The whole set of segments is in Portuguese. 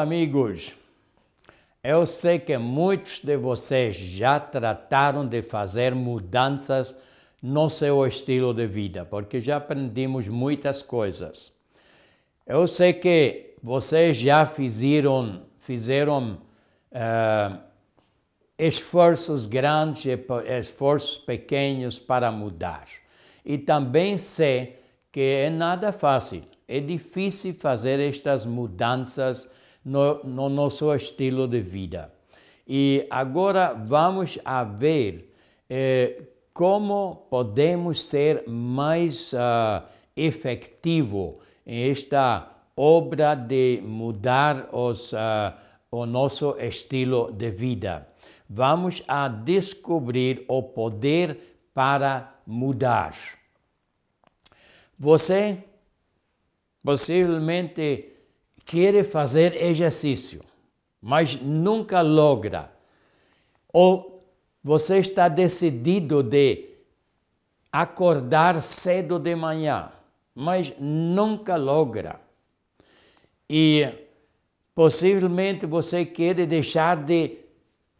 amigos, eu sei que muitos de vocês já trataram de fazer mudanças no seu estilo de vida, porque já aprendemos muitas coisas. Eu sei que vocês já fizeram, fizeram uh, esforços grandes, e esforços pequenos para mudar. E também sei que é nada fácil, é difícil fazer estas mudanças no, no nosso estilo de vida. E agora vamos a ver eh, como podemos ser mais uh, ah, efetivo em esta obra de mudar os, uh, o nosso estilo de vida. Vamos a descobrir o poder para mudar. Você possivelmente quer fazer exercício, mas nunca logra, ou você está decidido de acordar cedo de manhã, mas nunca logra. E possivelmente você quer deixar de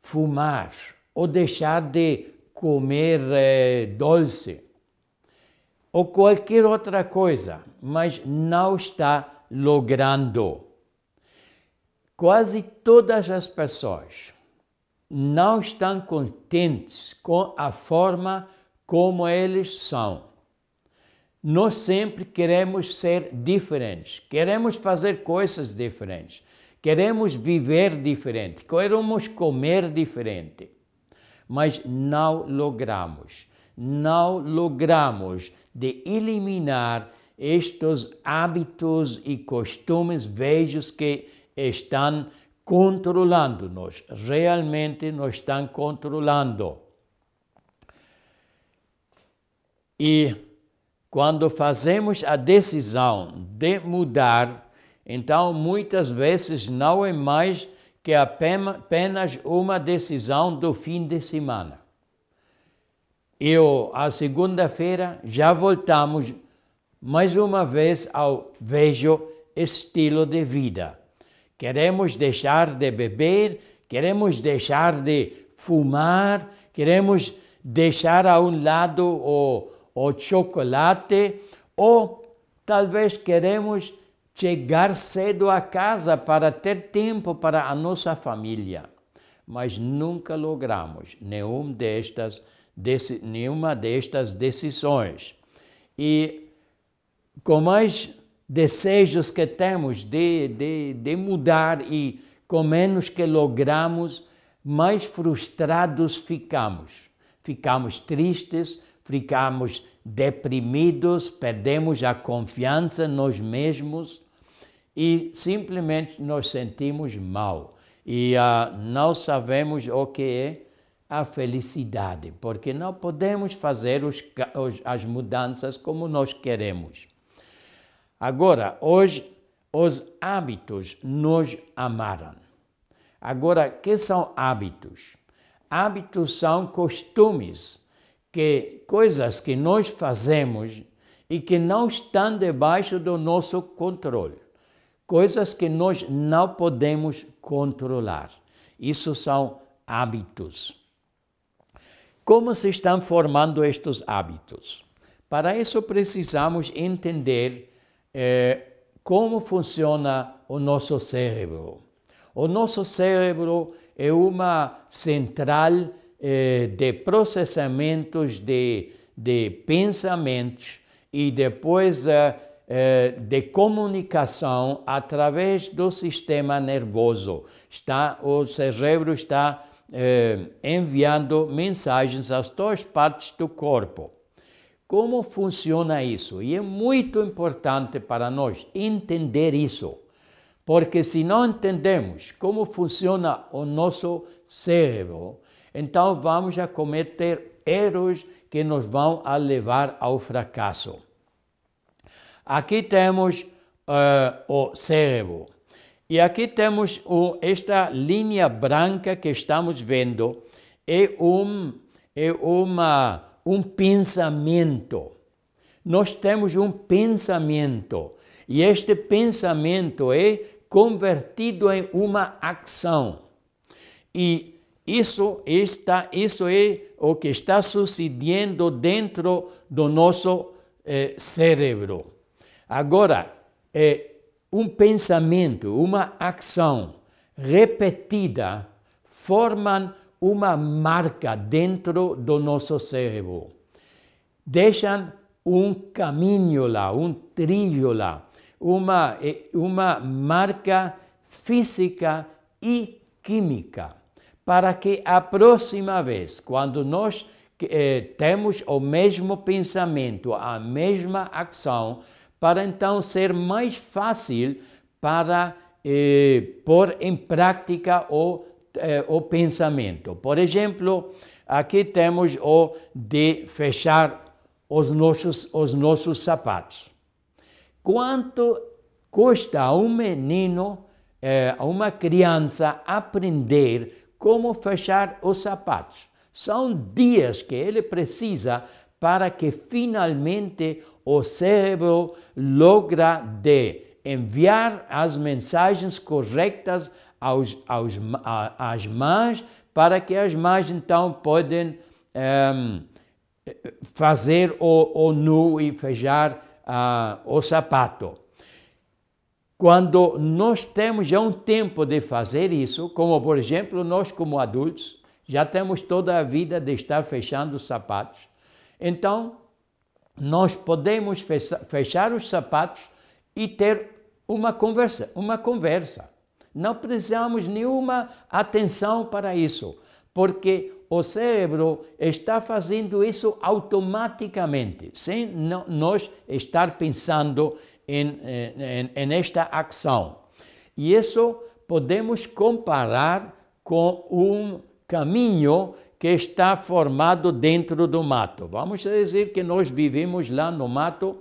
fumar ou deixar de comer é, doce ou qualquer outra coisa, mas não está logrando. Quase todas as pessoas não estão contentes com a forma como eles são. Nós sempre queremos ser diferentes, queremos fazer coisas diferentes, queremos viver diferente, queremos comer diferente, mas não logramos, não logramos de eliminar estes hábitos e costumes velhos que estão controlando-nos, realmente nos estão controlando. E quando fazemos a decisão de mudar, então muitas vezes não é mais que apenas uma decisão do fim de semana. Eu, a segunda-feira, já voltamos mais uma vez ao vejo estilo de vida. Queremos deixar de beber, queremos deixar de fumar, queremos deixar a um lado o, o chocolate ou talvez queremos chegar cedo a casa para ter tempo para a nossa família. Mas nunca logramos nenhum destas, desse, nenhuma destas decisões. E com mais desejos que temos de, de, de mudar e com menos que logramos, mais frustrados ficamos. Ficamos tristes, ficamos deprimidos, perdemos a confiança nós mesmos e simplesmente nos sentimos mal e uh, ah, não sabemos o que é a felicidade, porque não podemos fazer os, os, as mudanças como nós queremos. Agora, hoje, os hábitos nos amaram. Agora, que são hábitos? Hábitos são costumes, que coisas que nós fazemos e que não estão debaixo do nosso controle, coisas que nós não podemos controlar. Isso são hábitos. Como se estão formando estes hábitos? Para isso precisamos entender é, como funciona o nosso cérebro. O nosso cérebro é uma central é, de processamentos de, de pensamentos e depois é, é, de comunicação através do sistema nervoso. Está, o cérebro está enviando mensagens às duas partes do corpo. Como funciona isso? E é muito importante para nós entender isso, porque se não entendemos como funciona o nosso cérebro, então vamos a cometer erros que nos vão a levar ao fracasso. Aqui temos uh, o cérebro. E aqui temos o, esta linha branca que estamos vendo, é, um, é uma um pensamento. Nós temos um pensamento e este pensamento é convertido em uma ação. E isso está, isso é o que está sucedendo dentro do nosso eh, cérebro. Agora, eh, um pensamento, uma ação repetida formam uma marca dentro do nosso cérebro. Deixam um caminho lá, um trilho lá, uma, eh, uma marca física e química, para que a próxima vez, quando nós eh, temos o mesmo pensamento, a mesma ação, para então ser mais fácil para eh, pôr em prática ou eh, o pensamento. Por exemplo, aqui temos o de fechar os nossos, os nossos sapatos. Quanto custa a um menino, eh, a uma criança, aprender como fechar os sapatos? São dias que ele precisa para que finalmente o cérebro logra de enviar as mensagens corretas aos, aos, a, às mães, para que as mães então podem um, ehm, fazer o, o nu e fechar uh, o sapato. Quando nós temos já um tempo de fazer isso, como por exemplo nós como adultos, já temos toda a vida de estar fechando os sapatos. Então, nós podemos fechar os sapatos e ter uma conversa, uma conversa. Não precisamos nenhuma atenção para isso, porque o cérebro está fazendo isso automaticamente, sem nós estar pensando em, em, em esta ação. E isso podemos comparar com um caminho que está formado dentro do mato. Vamos dizer que nós vivemos lá no mato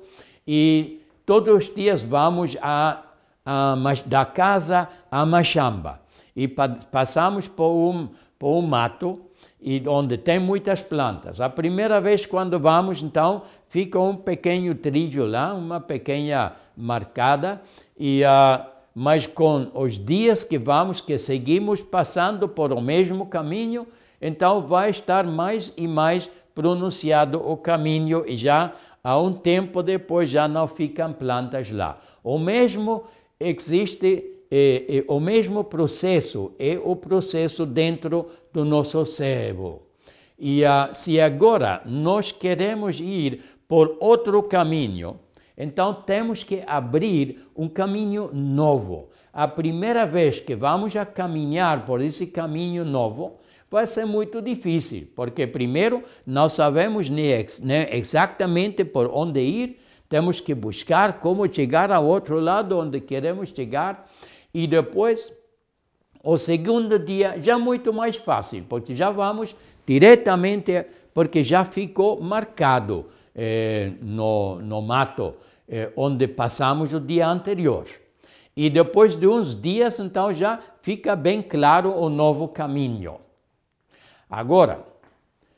e todos os dias vamos a a, ah, da casa a Machamba. E pa, passamos por um, por um mato e onde tem muitas plantas. A primeira vez quando vamos, então, fica um pequeno trilho lá, uma pequena marcada, e, a ah, mas com os dias que vamos, que seguimos passando por o mesmo caminho, então vai estar mais e mais pronunciado o caminho e já há um tempo depois já não ficam plantas lá. O mesmo existe é, é, o mesmo processo, é o processo dentro do nosso cérebro. E ah, se agora nós queremos ir por outro caminho, então temos que abrir um caminho novo. A primeira vez que vamos a caminhar por esse caminho novo, vai ser muito difícil, porque primeiro não sabemos nem, ex nem né, exatamente por onde ir, temos que buscar como chegar ao outro lado onde queremos chegar e depois, o segundo dia, já muito mais fácil, porque já vamos diretamente, porque já ficou marcado eh, no, no mato eh, onde passamos o dia anterior. E depois de uns dias, então, já fica bem claro o novo caminho. Agora,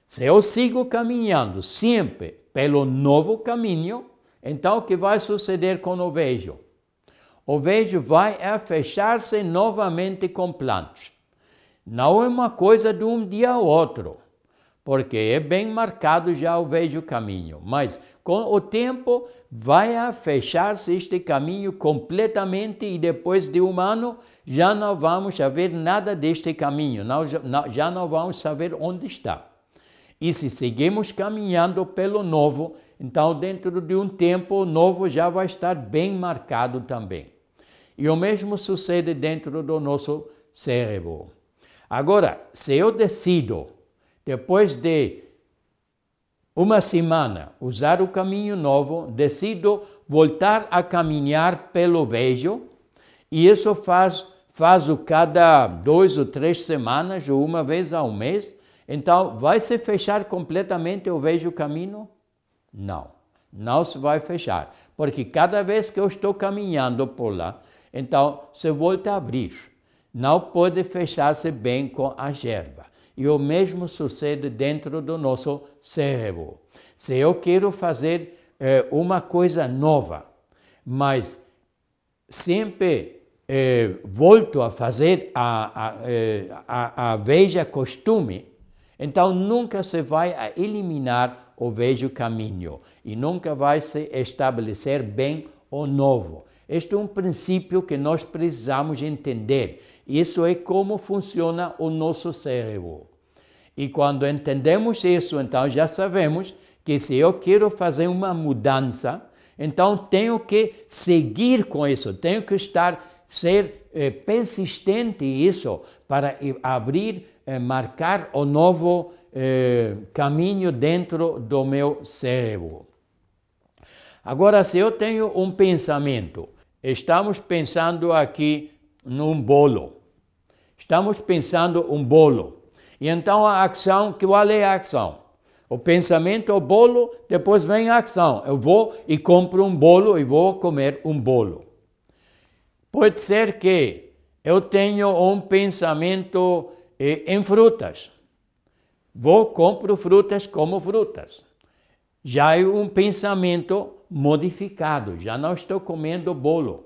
se eu sigo caminhando sempre pelo novo caminho, então, o que vai suceder com o vejo? O vejo vai é fechar-se novamente com plantas. Não é uma coisa de um dia ao outro, porque é bem marcado já o vejo caminho, mas com o tempo vai a é fechar-se este caminho completamente e depois de um ano já não vamos saber nada deste caminho, não, já não vamos saber onde está. E se seguimos caminhando pelo novo, então, dentro de um tempo, o novo já vai estar bem marcado também. E o mesmo sucede dentro do nosso cérebro. Agora, se eu decido, depois de uma semana, usar o caminho novo, decido voltar a caminhar pelo vejo, e isso faz, o cada dois ou três semanas, ou uma vez ao mês, então vai se fechar completamente o vejo caminho? Não, não se vai fechar, porque cada vez que eu estou caminhando por lá, então se volta a abrir. Não pode fechar-se bem com a gerva. E o mesmo sucede dentro do nosso cérebro. Se eu quero fazer é, uma coisa nova, mas sempre eh, volto a fazer a, a, a, eh, a, a veja costume, então nunca se vai eliminar ou vejo caminho, e nunca vai se estabelecer bem o novo. Este é um princípio que nós precisamos entender. Isso é como funciona o nosso cérebro. E quando entendemos isso, então já sabemos que se eu quero fazer uma mudança, então tenho que seguir com isso, tenho que estar ser eh, persistente isso para abrir, eh, marcar o novo eh, caminho dentro do meu cérebro. Agora, se eu tenho um pensamento, estamos pensando aqui num bolo. Estamos pensando um bolo. E então a ação, qual é a ação? O pensamento, é o bolo, depois vem a ação. Eu vou e compro um bolo e vou comer um bolo. Pode ser que eu tenha um pensamento eh, em frutas. Vou, compro frutas, como frutas. Já é um pensamento modificado, já não estou comendo bolo.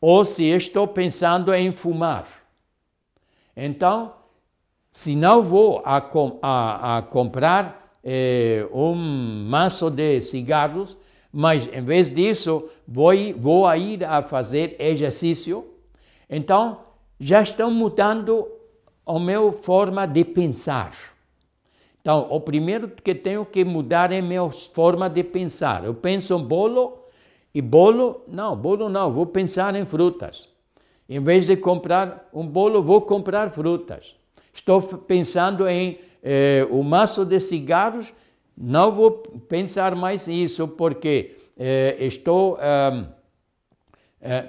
Ou se estou pensando em fumar. Então, se não vou a, a, a comprar eh, um maço de cigarros, mas em vez disso vou, vou a ir a fazer exercício, então já estão mudando a minha forma de pensar. Então, o primeiro que tenho que mudar é minha forma de pensar. Eu penso em bolo e bolo, não, bolo não, vou pensar em frutas. Em vez de comprar um bolo, vou comprar frutas. Estou pensando em eh, o maço de cigarros, não vou pensar mais nisso, porque eh, estou, eh,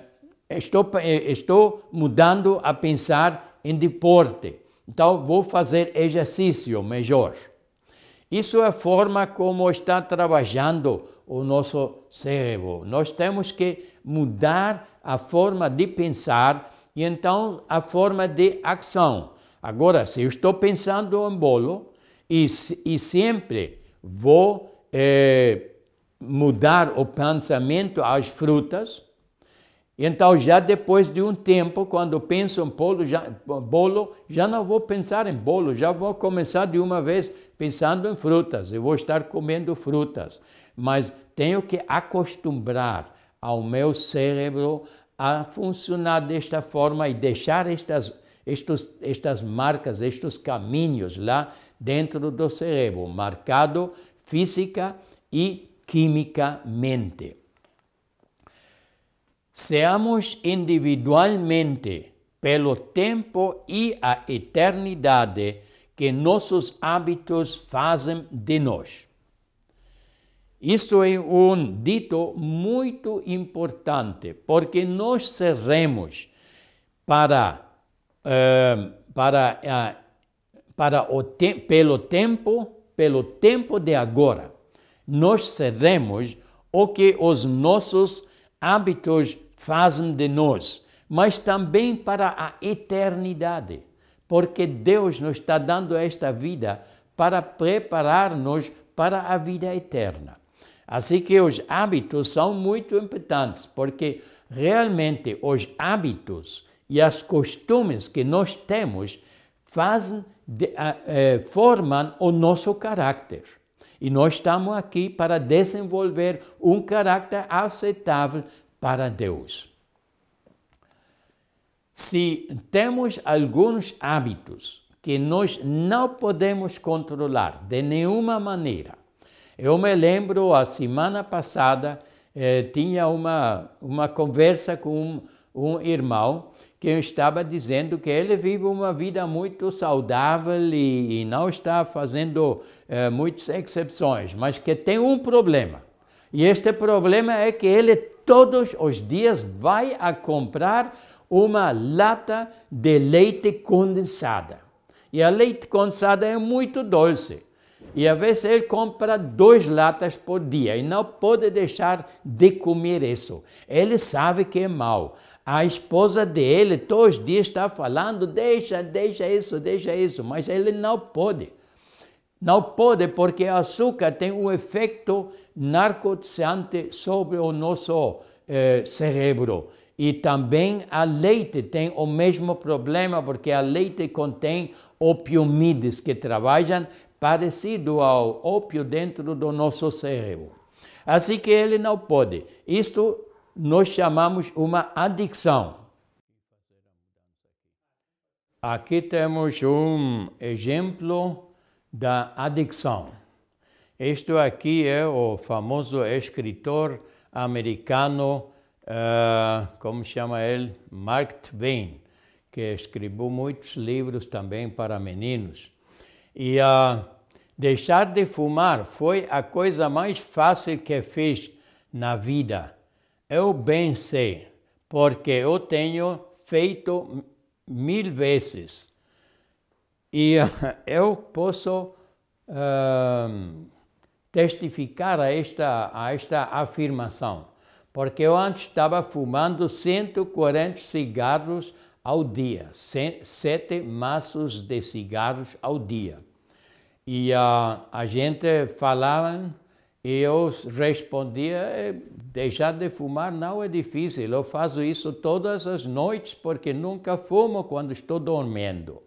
estou, eh, estou mudando a pensar em deporte. Então, vou fazer exercício melhor. Isso é a forma como está trabalhando o nosso cérebro. Nós temos que mudar a forma de pensar e então a forma de ação. Agora, se eu estou pensando em bolo e, e sempre vou eh, mudar o pensamento às frutas, então, já depois de um tempo, quando penso em bolo já, bolo, já não vou pensar em bolo, já vou começar de uma vez pensando em frutas. Eu vou estar comendo frutas, mas tenho que acostumar ao meu cérebro a funcionar desta forma e deixar estas, estes, estas marcas, estes caminhos lá dentro do cérebro, marcado física e quimicamente. Seamos individualmente, pelo tempo e a eternidade que nossos hábitos fazem de nós. Isto é um dito muito importante, porque nós seremos para, uh, para, uh, para o te pelo tempo, pelo tempo de agora, nós seremos o que os nossos hábitos fazem de nós, mas também para a eternidade, porque Deus nos está dando esta vida para preparar-nos para a vida eterna. Assim que os hábitos são muito importantes, porque realmente os hábitos e as costumes que nós temos fazem, de, é, formam o nosso caráter. E nós estamos aqui para desenvolver um caráter aceitável para Deus. Se temos alguns hábitos que nós não podemos controlar de nenhuma maneira, eu me lembro a semana passada eh, tinha uma uma conversa com um, um irmão que estava dizendo que ele vive uma vida muito saudável e, e não está fazendo eh, muitas exceções, mas que tem um problema. E este problema é que ele todos os dias vai a comprar uma lata de leite condensada. E a leite condensada é muito doce. E às vezes ele compra duas latas por dia e não pode deixar de comer isso. Ele sabe que é mal. A esposa dele todos os dias está falando: deixa, deixa isso, deixa isso, mas ele não pode. Não pode porque o açúcar tem um efeito narcoticiante sobre o nosso eh, cérebro. E também a leite tem o mesmo problema, porque a leite contém opioides que trabalham parecido ao ópio dentro do nosso cérebro. Assim que ele não pode. Isto nós chamamos uma adicção. Aqui temos um exemplo da adicção isto aqui é o famoso escritor americano, uh, como chama ele? Mark Twain, que escreveu muitos livros também para meninos. E uh, deixar de fumar foi a coisa mais fácil que fiz na vida. Eu bem sei, porque eu tenho feito mil vezes. E eu posso. Uh, testificar a esta, a esta afirmação, porque eu antes estava fumando 140 cigarros ao dia, sete maços de cigarros ao dia. E uh, a gente falava e eu respondia: é, deixar de fumar não é difícil, eu faço isso todas as noites porque nunca fumo quando estou dormindo.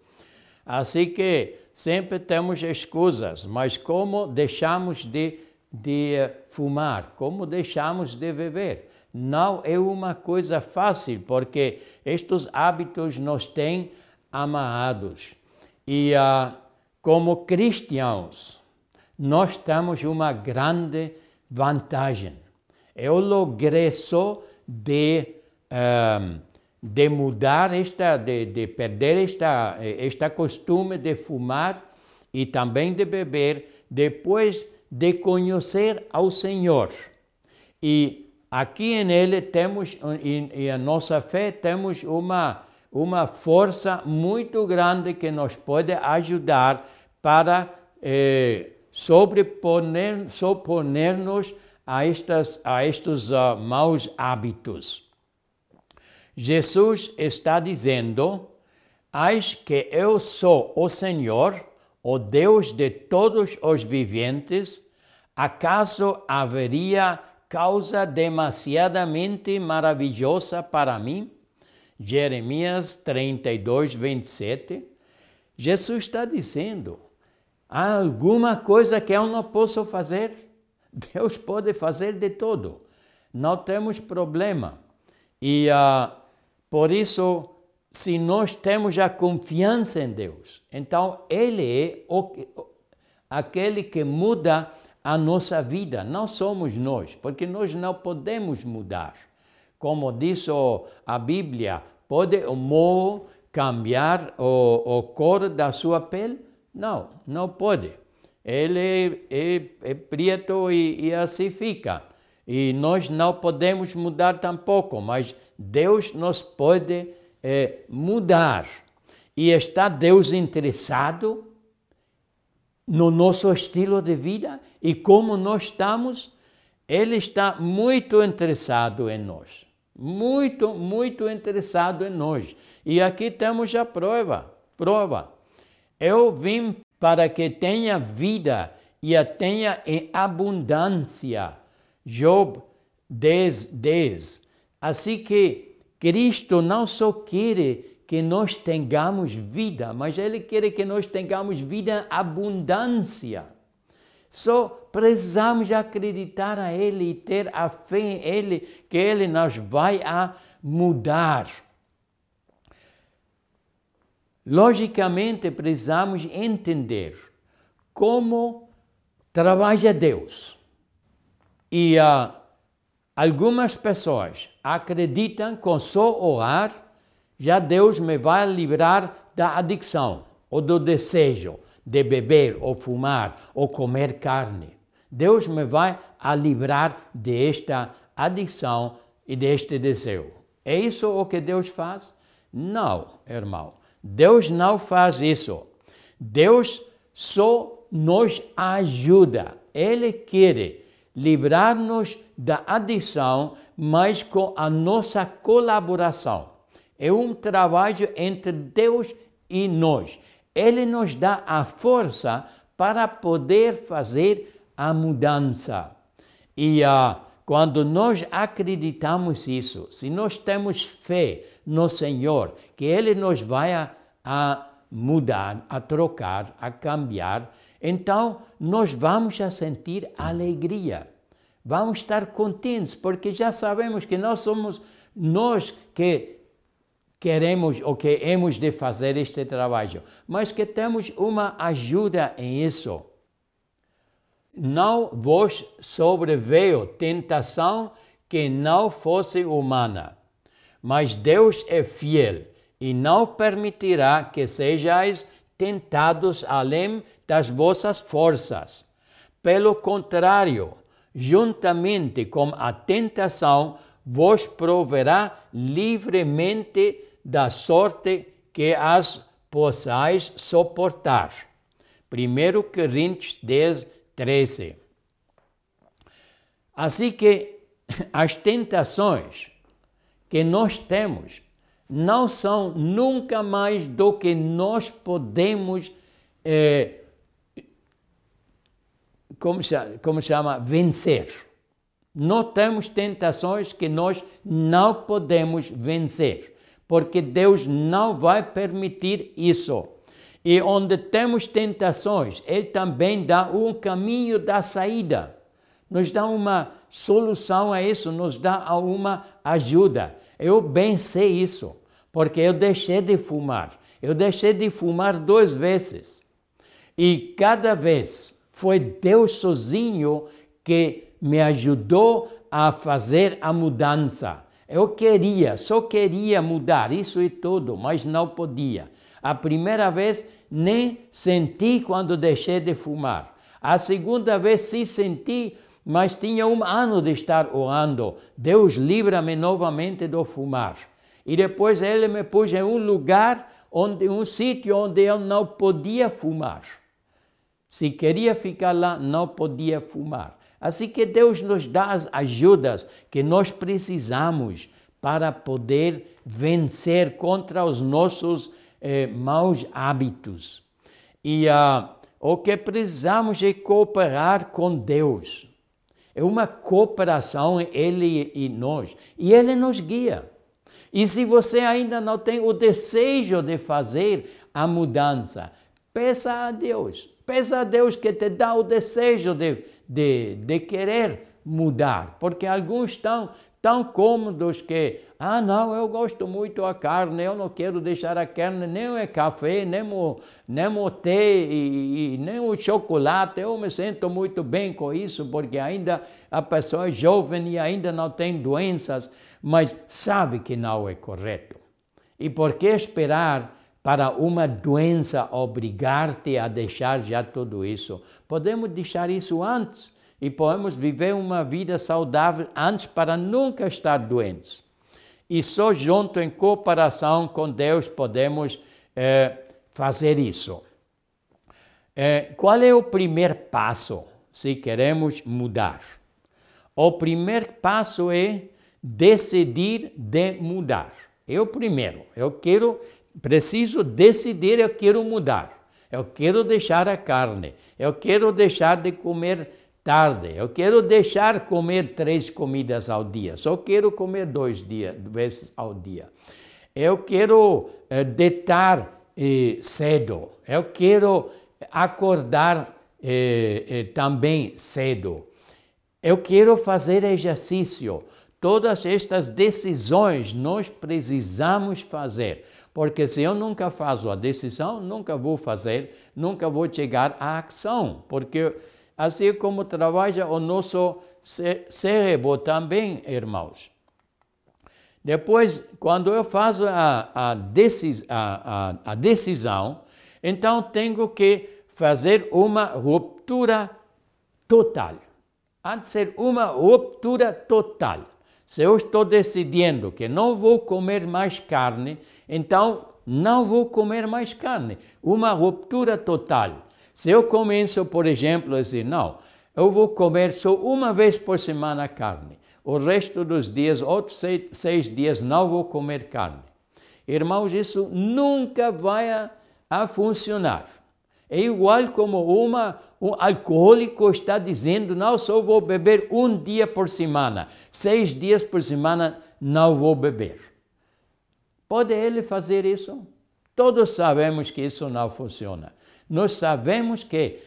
Assim que sempre temos escusas, mas como deixamos de, de eh, fumar, como deixamos de beber? Não é uma coisa fácil, porque estes hábitos nos têm amarrados. E ah, como cristãos, nós temos uma grande vantagem. Eu é o regresso de. Eh, de mudar esta, de, de perder esta, eh, esta costume de fumar e também de beber, depois de conhecer ao Senhor. E aqui em Ele temos, e, a nossa fé, temos uma, uma força muito grande que nos pode ajudar para eh, sobreponer, nos a, estas, a estes uh, ah, maus hábitos. Jesus está dizendo: Eis que eu sou o Senhor, o Deus de todos os viventes. Acaso haveria causa demasiadamente maravilhosa para mim? Jeremias 32, 27. Jesus está dizendo: há alguma coisa que eu não posso fazer? Deus pode fazer de tudo. Não temos problema. E uh, por isso, se nós temos a confiança em Deus, então Ele é o, aquele que muda a nossa vida, não somos nós, porque nós não podemos mudar. Como diz a Bíblia, pode o morro cambiar o, o cor da sua pele? Não, não pode. Ele é, é, é preto e, e assim fica. E nós não podemos mudar tampouco, mas Deus nos pode é, mudar. E está Deus interessado no nosso estilo de vida e como nós estamos? Ele está muito interessado em nós. Muito, muito interessado em nós. E aqui temos a prova. Prova. Eu vim para que tenha vida e a tenha em abundância. Job 10, 10. Assim que Cristo não só quer que nós tenhamos vida, mas Ele quer que nós tenhamos vida abundância. Só precisamos acreditar a Ele e ter a fé em Ele, que Ele nos vai a mudar. Logicamente, precisamos entender como trabalha Deus. E a uh, Algumas pessoas acreditam que só orar já Deus me vai livrar da adicção ou do desejo de beber ou fumar ou comer carne. Deus me vai a livrar desta adicção e deste desejo. É isso o que Deus faz? Não, irmão. Deus não faz isso. Deus só nos ajuda. Ele quer livrar-nos da adição, mas com a nossa colaboração. É um trabalho entre Deus e nós. Ele nos dá a força para poder fazer a mudança. E ah, quando nós acreditamos isso, se nós temos fé no Senhor, que Ele nos vai a, a mudar, a trocar, a cambiar, então, nós vamos a sentir alegria. Vamos estar contentes, porque já sabemos que nós somos nós que queremos ou que hemos de fazer este trabalho, mas que temos uma ajuda em isso. Não vos sobreveio tentação que não fosse humana, mas Deus é fiel e não permitirá que sejais tentados além das vossas forças. Pelo contrário, juntamente com a tentação, vos proverá livremente da sorte que as possais suportar. 1 Coríntios 10, 13. Assim que as tentações que nós temos não são nunca mais do que nós podemos eh, como, como chama, vencer. Nós temos tentações que nós não podemos vencer, porque Deus não vai permitir isso. E onde temos tentações, Ele também dá um caminho da saída, nos dá uma solução a isso, nos dá uma ajuda. Eu bem sei isso, porque eu deixei de fumar. Eu deixei de fumar duas vezes. E cada vez foi Deus sozinho que me ajudou a fazer a mudança. Eu queria, só queria mudar, isso e tudo, mas não podia. A primeira vez nem senti quando deixei de fumar. A segunda vez sim senti, mas tinha um ano de estar orando. Deus livra-me novamente do fumar. E depois ele me pôs em um lugar, onde, um sítio onde eu não podia fumar. Se queria ficar lá, não podia fumar. Assim que Deus nos dá as ajudas que nós precisamos para poder vencer contra os nossos eh, maus hábitos. E ah, o que precisamos é cooperar com Deus. É uma cooperação Ele e nós. E Ele nos guia. E se você ainda não tem o desejo de fazer a mudança, peça a Deus Peça a Deus que te dá o desejo de, de, de querer mudar, porque alguns estão tão cômodos que, ah, não, eu gosto muito a carne, eu não quero deixar a carne, nem o café, nem o, nem o té e, e, nem o chocolate. Eu me sinto muito bem com isso, porque ainda a pessoa é jovem e ainda não tem doenças, mas sabe que não é correto. E por que esperar para uma doença obrigar-te a deixar já tudo isso. Podemos deixar isso antes e podemos viver uma vida saudável antes para nunca estar doentes. E só junto em cooperação com Deus podemos é, fazer isso. É, qual é o primeiro passo se queremos mudar? O primeiro passo é decidir de mudar. Eu é primeiro. Eu quero preciso decidir, eu quero mudar, eu quero deixar a carne, eu quero deixar de comer tarde, eu quero deixar comer três comidas ao dia, só quero comer dois dias, vezes ao dia. Eu quero eh, deitar eh, cedo, eu quero acordar eh, eh também cedo. Eu quero fazer exercício. Todas estas decisões nós precisamos fazer porque se eu nunca faço a decisão, nunca vou fazer, nunca vou chegar à ação. Porque assim como trabalha o nosso cérebro também, irmãos. Depois, quando eu faço a, a, decis, a, a, a decisão, então tenho que fazer uma ruptura total. Há de ser uma ruptura total. Se eu estou decidindo que não vou comer mais carne, então, não vou comer mais carne. Uma ruptura total. Se eu começo, por exemplo, a dizer, não, eu vou comer só uma vez por semana carne. O resto dos dias, outros seis, seis dias, não vou comer carne. Irmãos, isso nunca vai a, a funcionar. É igual como uma, um alcoólico está dizendo, não, só vou beber um dia por semana. Seis dias por semana não vou beber. Pode ele fazer isso? Todos sabemos que isso não funciona. Nós sabemos que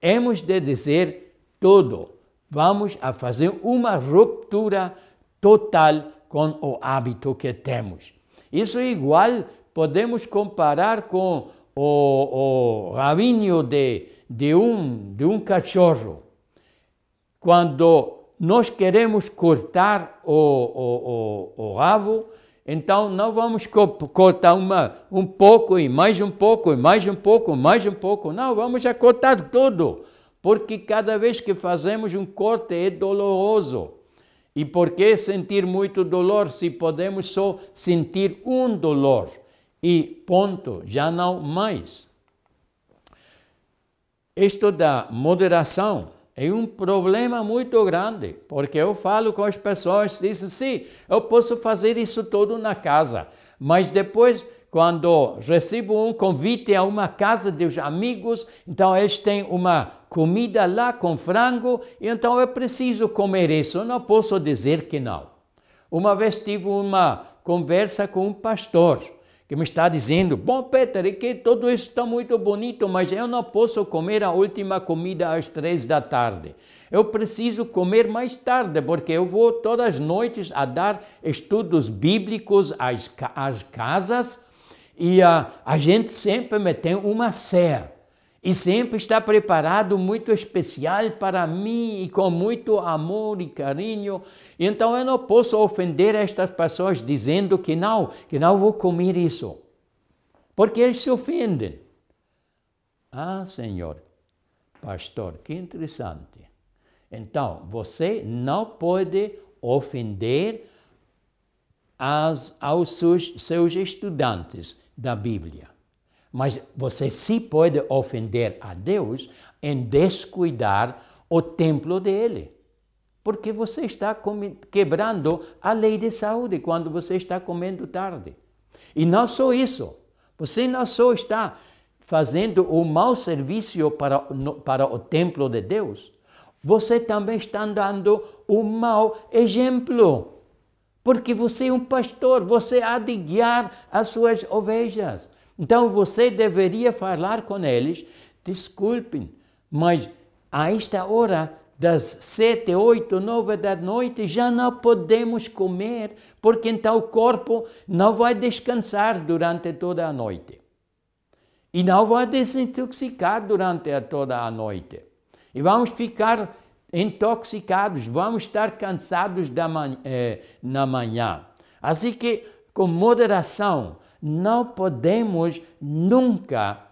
temos de dizer tudo. Vamos a fazer uma ruptura total com o hábito que temos. Isso é igual podemos comparar com o, o rabinho de, de, um, de um cachorro. Quando nós queremos cortar o, o, o, o rabo, então não vamos cortar uma, um pouco e mais um pouco e mais um pouco, mais um pouco. Não, vamos acotar tudo, porque cada vez que fazemos um corte é doloroso. E por que sentir muito dolor se podemos só sentir um dolor? E ponto, já não mais. Isto da moderação é um problema muito grande, porque eu falo com as pessoas, dizem, sim, eu posso fazer isso todo na casa, mas depois, quando recebo um convite a uma casa dos amigos, então eles têm uma comida lá com frango, então eu preciso comer isso, eu não posso dizer que não. Uma vez tive uma conversa com um pastor, que me está dizendo, bom Peter, é que tudo isso está muito bonito, mas eu não posso comer a última comida às três da tarde. Eu preciso comer mais tarde, porque eu vou todas as noites a dar estudos bíblicos às, às casas e a, a gente sempre me tem uma ceia e sempre está preparado muito especial para mim e com muito amor e carinho. Então eu não posso ofender estas pessoas dizendo que não, que não vou comer isso, porque eles se ofendem. Ah, Senhor, pastor, que interessante. Então você não pode ofender as, aos seus, seus estudantes da Bíblia. Mas você se pode ofender a Deus em descuidar o templo dele. Porque você está quebrando a lei de saúde quando você está comendo tarde. E não só isso, você não só está fazendo o um mau serviço para, para o templo de Deus, você também está dando um mau exemplo. Porque você é um pastor, você há de guiar as suas ovelhas. Então você deveria falar com eles, desculpem, mas a esta é hora das sete, oito, nove da noite já não podemos comer, porque então o corpo não vai descansar durante toda a noite. E não vai desintoxicar durante toda a noite. E vamos ficar intoxicados, vamos estar cansados da eh, na manhã. Assim que, com moderação, não podemos nunca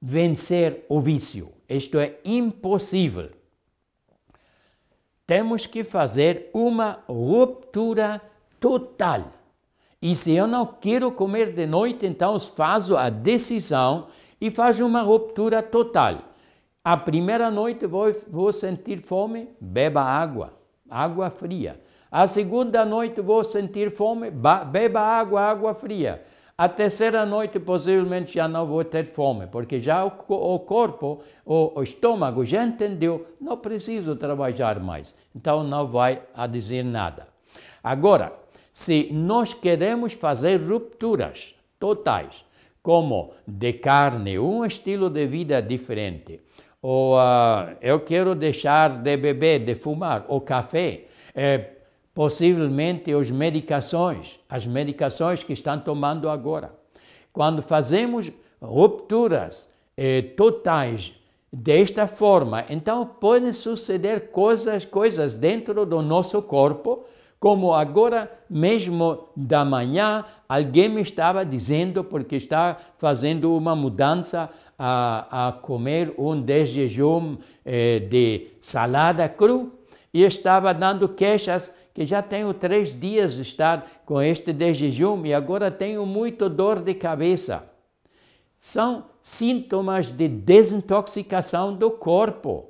vencer o vício. Isto é impossível. Temos que fazer uma ruptura total. E se eu não quero comer de noite, então faço a decisão e faço uma ruptura total. A primeira noite vou, vou sentir fome, beba água, água fria. A segunda noite vou sentir fome, beba água, água fria. A terceira noite possivelmente já não vou ter fome, porque já o, corpo, o, estômago já entendeu, não preciso trabalhar mais, então não vai a dizer nada. Agora, se nós queremos fazer rupturas totais, como de carne, um estilo de vida diferente, ou uh, eu quero deixar de beber, de fumar, ou café, é, possivelmente as medicações, as medicações que estão tomando agora. Quando fazemos rupturas eh, totais desta forma, então podem suceder coisas, coisas dentro do nosso corpo, como agora mesmo da manhã alguém me estava dizendo porque está fazendo uma mudança a, a comer um desjejum eh, de salada cru e estava dando queixas que já tenho três dias de estar com este desjejum e agora tenho muito dor de cabeça. São sintomas de desintoxicação do corpo.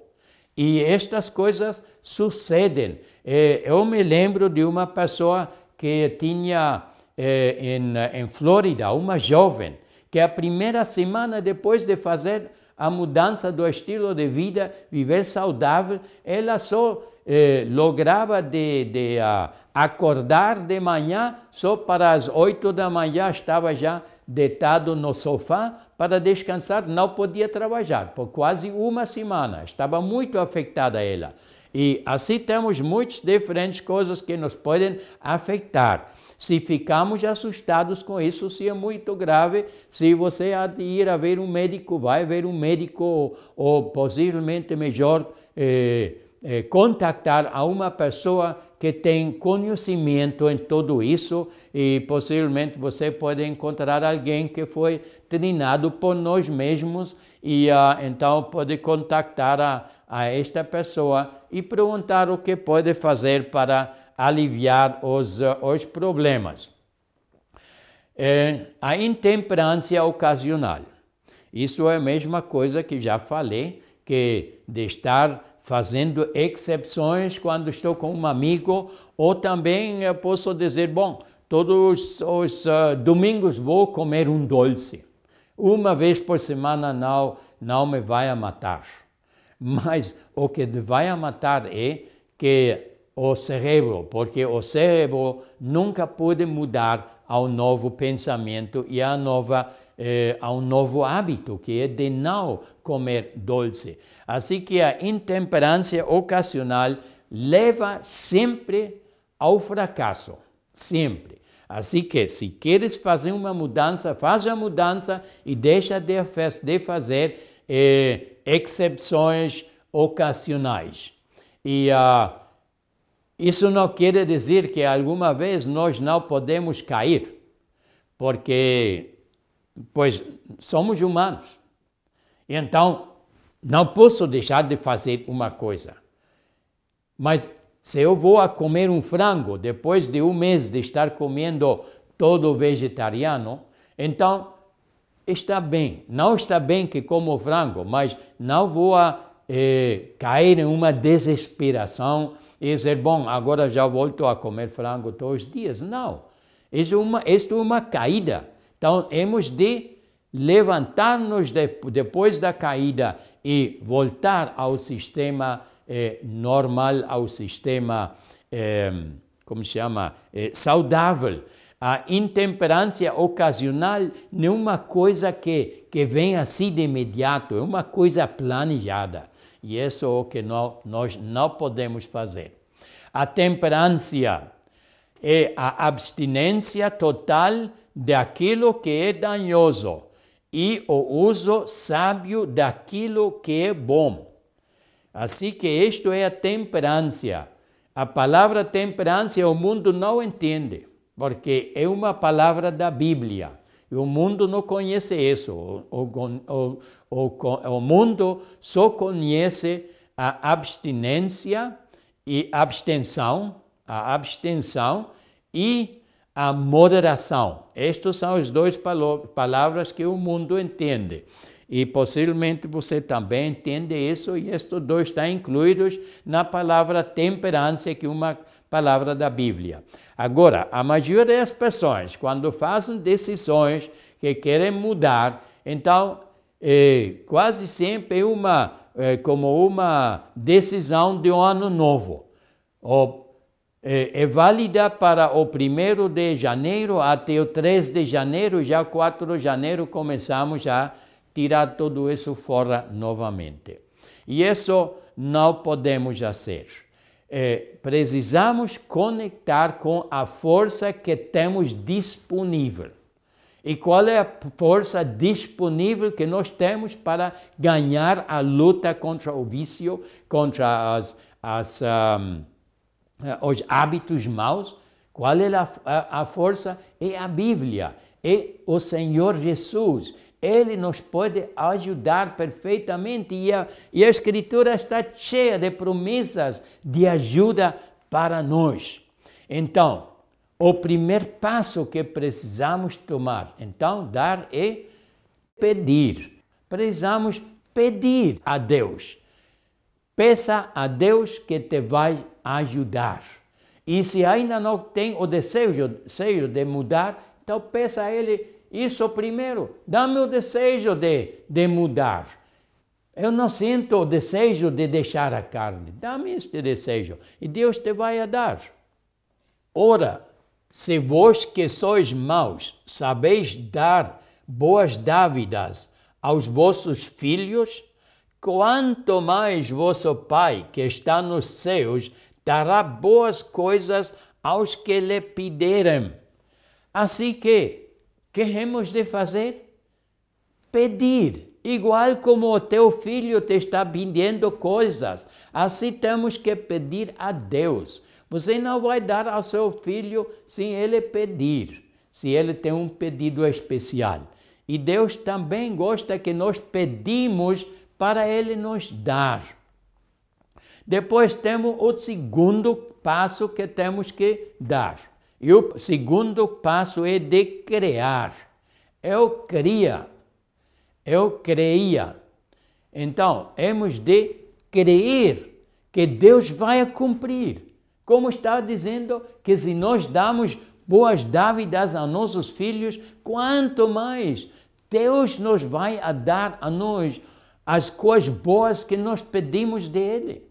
E estas coisas sucedem. É, eu me lembro de uma pessoa que tinha é, em, em Flórida, uma jovem, que a primeira semana depois de fazer a mudança do estilo de vida, viver saudável, ela só eh, lograva de, de uh, acordar de manhã, só para as oito da manhã estava já deitado no sofá para descansar, não podia trabalhar por quase uma semana, estava muito afetada ela. E assim temos muitas diferentes coisas que nos podem afetar. Se ficamos assustados com isso, se é muito grave, se você ir a ver um médico, vai ver um médico ou, ou possivelmente melhor. Eh, é, contactar a uma pessoa que tem conhecimento em tudo isso e possivelmente você pode encontrar alguém que foi treinado por nós mesmos e uh, então pode contactar a, a esta pessoa e perguntar o que pode fazer para aliviar os, ah, os problemas. É, a intemperância ocasional. Isso é a mesma coisa que já falei, que de estar fazendo exceções quando estou com um amigo, ou também eu posso dizer, bom, todos os uh, domingos vou comer um doce. Uma vez por semana não, não me vai matar. Mas o que vai matar é que o cérebro, porque o cérebro nunca pode mudar ao novo pensamento e a nova, eh, ao novo hábito, que é de não comer doce. Assim que a intemperância ocasional leva sempre ao fracasso, sempre. Assim que, se queres fazer uma mudança, faz a mudança e deixa de fazer eh, excepções ocasionais. E uh, ah, isso não quer dizer que alguma vez nós não podemos cair, porque, pois, somos humanos. Então, não posso deixar de fazer uma coisa. Mas se eu vou a comer um frango depois de um mês de estar comendo todo vegetariano, então está bem. Não está bem que como frango, mas não vou a, eh, cair em uma desesperação e dizer, bom, agora já volto a comer frango todos os dias. Não. Isso é uma, isso é uma caída. Então, temos de levantar-nos de, depois da caída e voltar ao sistema eh, normal, ao sistema, eh, como se chama, eh, saudável. A intemperância ocasional não é uma coisa que, que vem assim de imediato, é uma coisa planejada. E isso é o que nós não podemos fazer. A temperância é a abstinência total daquilo que é danhoso e o uso sábio daquilo que é bom. Assim que isto é a temperança. A palavra temperança o mundo não entende, porque é uma palavra da Bíblia. E o mundo não conhece isso. O, o, o, o mundo só conhece a abstinência e abstenção, a abstenção e a moderação. Estas são as duas palavras que o mundo entende. E possivelmente você também entende isso, e estes dois estão incluídos na palavra temperança, que é uma palavra da Bíblia. Agora, a maioria das pessoas, quando fazem decisões que querem mudar, então é, quase sempre é uma, eh, como uma decisão de um ano novo. Ou é, é válida para o 1 de janeiro até o 3 de janeiro, já 4 de janeiro começamos a tirar tudo isso fora novamente. E isso não podemos fazer. É, precisamos conectar com a força que temos disponível. E qual é a força disponível que nós temos para ganhar a luta contra o vício, contra as, as um, ah, é, os hábitos maus, qual é a, a, a força? É a Bíblia, é o Senhor Jesus. Ele nos pode ajudar perfeitamente e a, e a Escritura está cheia de promessas de ajuda para nós. Então, o primeiro passo que precisamos tomar, então, dar é pedir. Precisamos pedir a Deus Peça a Deus que te vai ajudar. E se ainda não tem o desejo, desejo de mudar, então peça a Ele isso primeiro. Dá-me o desejo de, de mudar. Eu não sinto o desejo de deixar a carne. Dá-me este desejo e Deus te vai dar. Ora, se vós que sois maus sabeis dar boas dávidas aos vossos filhos, Quanto mais vosso Pai que está nos céus dará boas coisas aos que lhe pedirem. Assim que, que de fazer? Pedir igual como o teu filho te está pedindo coisas, assim temos que pedir a Deus. Você não vai dar ao seu filho sem ele pedir, se ele tem um pedido especial. E Deus também gosta que nós pedimos para Ele nos dar. Depois temos o segundo passo que temos que dar. E o segundo passo é de criar. Eu cria, eu creia. Então, temos de crer que Deus vai cumprir. Como está dizendo que se nós damos boas dávidas a nossos filhos, quanto mais Deus nos vai a dar a nós as coisas boas que nós pedimos dele.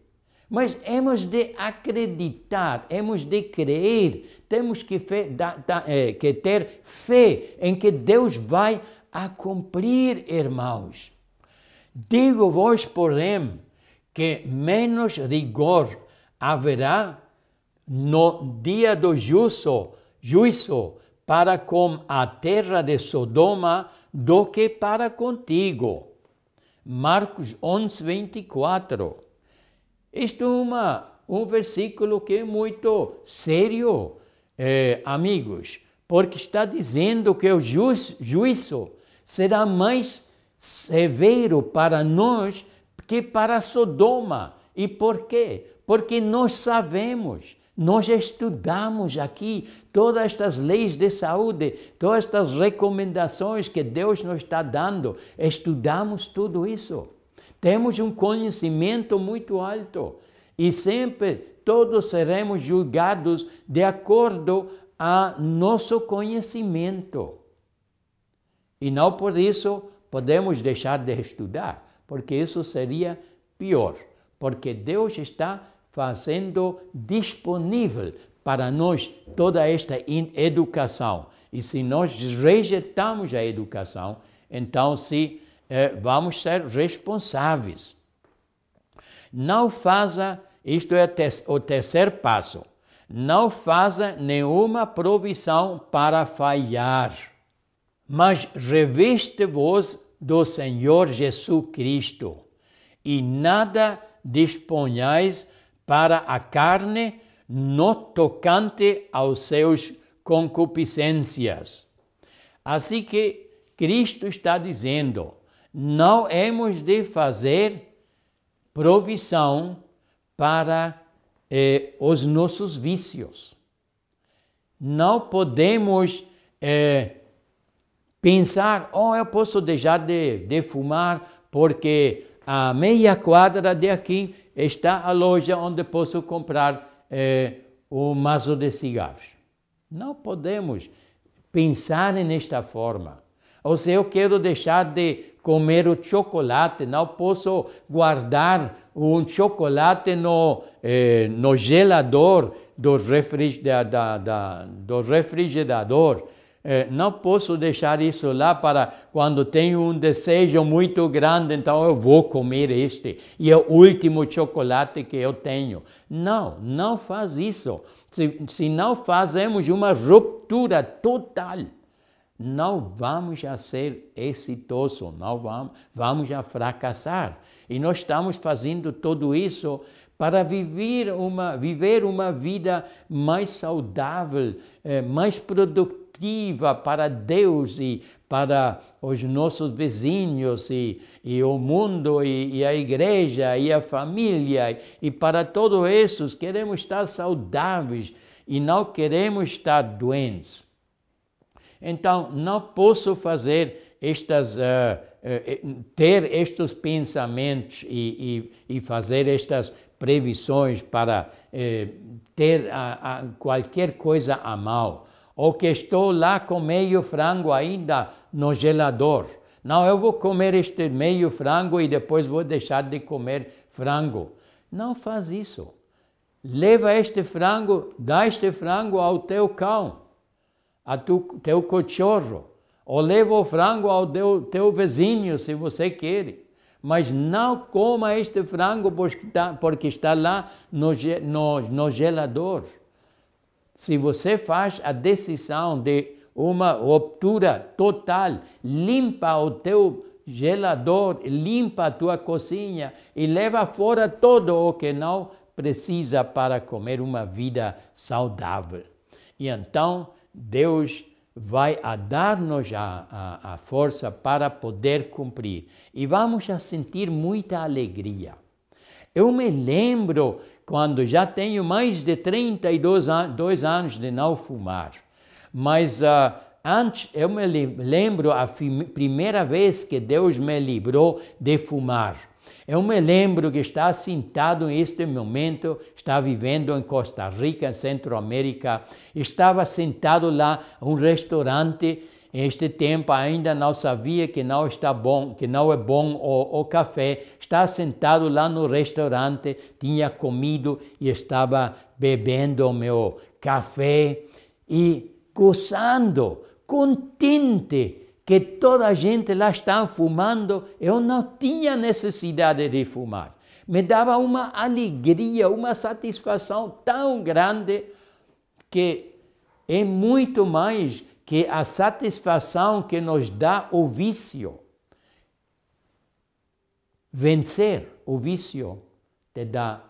Mas hemos de acreditar, hemos de crer, temos que, fe, da, da, é, que ter fé em que Deus vai a cumprir, irmãos. Digo-vos, porém, que menos rigor haverá no dia do juízo, juízo para com a terra de Sodoma do que para contigo Marcos 11, 24. Isto é uma, um versículo que é muito sério, eh, amigos, porque está dizendo que o juiz, juízo será mais severo para nós que para Sodoma. E por quê? Porque nós sabemos nós já estudamos aqui todas estas leis de saúde, todas estas recomendações que Deus nos está dando. Estudamos tudo isso. Temos um conhecimento muito alto e sempre todos seremos julgados de acordo a nosso conhecimento. E não por isso podemos deixar de estudar, porque isso seria pior, porque Deus está fazendo disponível para nós toda esta educação. E se nós rejeitamos a educação, então se eh, vamos ser responsáveis. Não faça, isto é o terceiro passo, não faça nenhuma provisão para falhar, mas reveste-vos do Senhor Jesus Cristo e nada disponhais para a carne no tocante aos seus concupiscências. Assim que Cristo está dizendo: não hemos de fazer provisão para eh, os nossos vícios. Não podemos eh, pensar, oh, eu posso deixar de, de fumar porque a meia quadra de aqui está a loja onde posso comprar eh, o maço de cigarros. Não podemos pensar nesta forma. Ou se eu quero deixar de comer o chocolate, não posso guardar um chocolate no, eh, no gelador do, refrig da, da, da, do refrigerador é, não posso deixar isso lá para quando tenho um desejo muito grande, então eu vou comer este e é o último chocolate que eu tenho. Não, não faz isso. Se, se não fazemos uma ruptura total, não vamos a ser exitosos, não vamos, vamos a fracassar. E nós estamos fazendo tudo isso para viver uma, viver uma vida mais saudável, é, mais produtiva nutritiva para Deus e para os nossos vizinhos e, e o mundo e, e, a igreja e a família e para todos esses queremos estar saudáveis e não queremos estar doentes. Então não posso fazer estas uh, ter estes pensamentos e, e, fazer estas previsões para uh, ter a, a qualquer coisa a mal ou que estou lá com meio frango ainda no gelador. Não, eu vou comer este meio frango e depois vou deixar de comer frango. Não faz isso. Leva este frango, dá este frango ao teu cão, ao teu cachorro, ou leva o frango ao teu, teu vizinho, se você quer mas não coma este frango porque está, porque está lá no, no, no gelador. Se você faz a decisão de uma ruptura total, limpa o teu gelador, limpa a tua cozinha e leva fora todo o que não precisa para comer uma vida saudável. E então Deus vai a dar-nos a, a, a, força para poder cumprir. E vamos a sentir muita alegria. Eu me lembro quando já tenho mais de 32 dois anos de não fumar. Mas uh, antes eu me lembro a primeira vez que Deus me livrou de fumar. Eu me lembro que está sentado neste momento, está vivendo em Costa Rica, Centro América, estava sentado lá em um restaurante este tempo ainda não sabia que não está bom, que não é bom o, o café. Está sentado lá no restaurante, tinha comido e estava bebendo o meu café e gozando, contente que toda a gente lá está fumando. Eu não tinha necessidade de fumar. Me dava uma alegria, uma satisfação tão grande que é muito mais que a satisfação que nos dá o vício, vencer o vício, te dá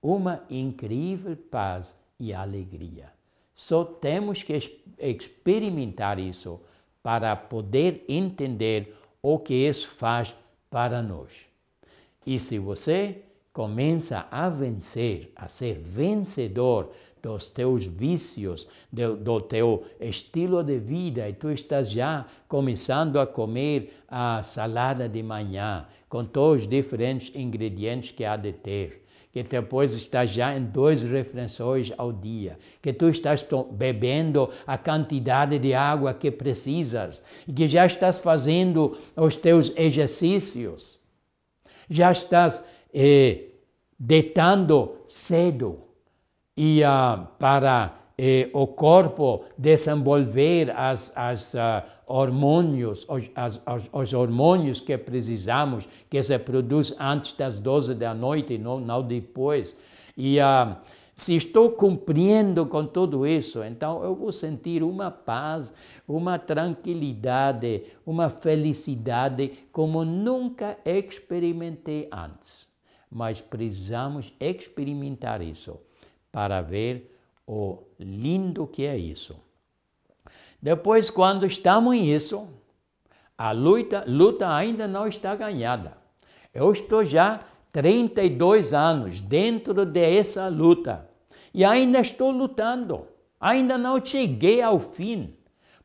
uma incrível paz e alegria. Só temos que experimentar isso para poder entender o que isso faz para nós. E se você começa a vencer, a ser vencedor dos teus vícios, do, do teu estilo de vida, e tu estás já começando a comer a salada de manhã, com todos os diferentes ingredientes que há de ter que depois estás já em dois refeições ao dia, que tu estás bebendo a quantidade de água que precisas, e que já estás fazendo os teus exercícios, já estás eh, deitando cedo e uh, para eh, o corpo desenvolver as, as uh, hormônios, os, as, os, os, hormônios que precisamos, que se produz antes das 12 da noite, não, não depois. E uh, se estou cumprindo com tudo isso, então eu vou sentir uma paz, uma tranquilidade, uma felicidade como nunca experimentei antes. Mas precisamos experimentar isso para ver o lindo que é isso. Depois, quando estamos nisso, a luta, luta ainda não está ganhada. Eu estou já 32 anos dentro dessa luta e ainda estou lutando. Ainda não cheguei ao fim,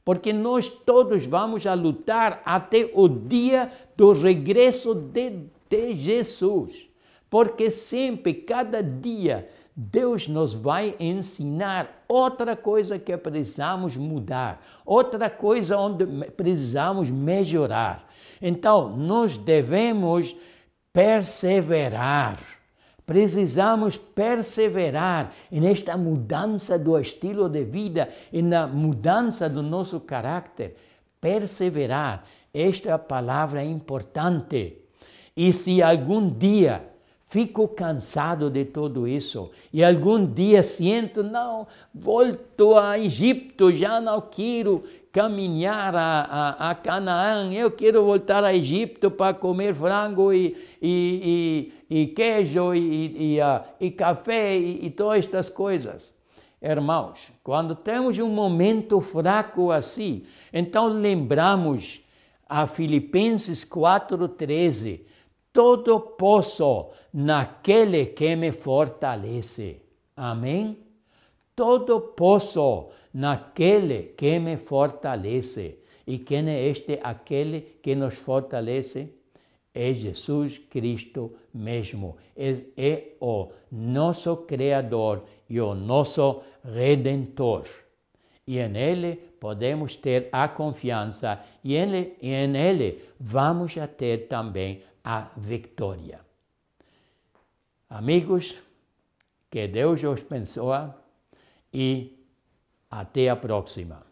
porque nós todos vamos a lutar até o dia do regresso de, de Jesus. Porque sempre, cada dia, Deus nos vai ensinar outra coisa que precisamos mudar, outra coisa onde precisamos melhorar. Então, nós devemos perseverar. Precisamos perseverar nesta mudança do estilo de vida e na mudança do nosso caráter. Perseverar, esta é palavra é importante. E se algum dia Fico cansado de tudo isso. E algum dia sinto, não, volto a Egito, já não quero caminhar a, a, a Canaã, eu quero voltar a Egito para comer frango e, e, e, e queijo e, e, uh, e café e, e todas estas coisas. Irmãos, quando temos um momento fraco assim, então lembramos a Filipenses 4,13 todo posso naquele que me fortalece. Amém? Todo posso naquele que me fortalece. E quem é este aquele que nos fortalece? É Jesus Cristo mesmo. Ele é, é o nosso Criador e o nosso Redentor. E em Ele podemos ter a confiança e, ele, e em Ele vamos a ter também a vitória. Amigos, que Deus os abençoe e até a próxima.